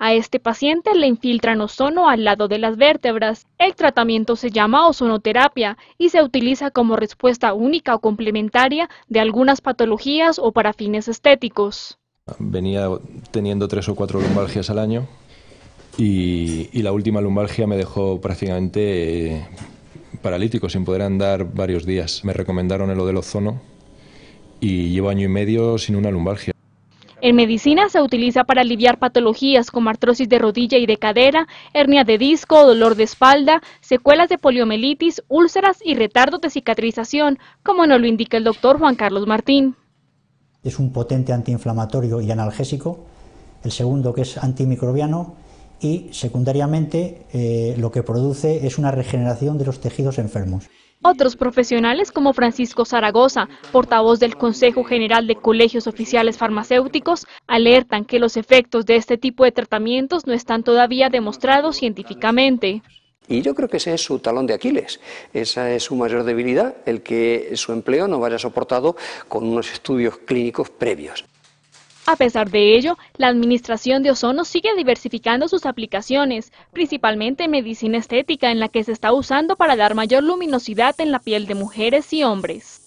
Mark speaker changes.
Speaker 1: A este paciente le infiltran ozono al lado de las vértebras. El tratamiento se llama ozonoterapia y se utiliza como respuesta única o complementaria de algunas patologías o para fines estéticos.
Speaker 2: Venía teniendo tres o cuatro lumbalgias al año y, la última lumbalgia me dejó prácticamente eh, paralítico, sin poder andar varios días. Me recomendaron el del ozono y llevo año y medio sin una lumbalgia.
Speaker 1: En medicina se utiliza para aliviar patologías como artrosis de rodilla y de cadera, hernia de disco, dolor de espalda, secuelas de poliomielitis, úlceras y retardos de cicatrización, como nos lo indica el doctor Juan Carlos Martín.
Speaker 3: Es un potente antiinflamatorio y analgésico. El segundo, que es antimicrobiano, y secundariamente eh, lo que produce es una regeneración de los tejidos enfermos.
Speaker 1: Otros profesionales como Francisco Zaragoza, portavoz del Consejo General de Colegios Oficiales Farmacéuticos, alertan que los efectos de este tipo de tratamientos no están todavía demostrados científicamente.
Speaker 4: Y yo creo que ese es su talón de Aquiles, esa es su mayor debilidad, el que su empleo no vaya soportado con unos estudios clínicos previos.
Speaker 1: A pesar de ello, la administración de ozono sigue diversificando sus aplicaciones, principalmente en medicina estética en la que se está usando para dar mayor luminosidad en la piel de mujeres y hombres.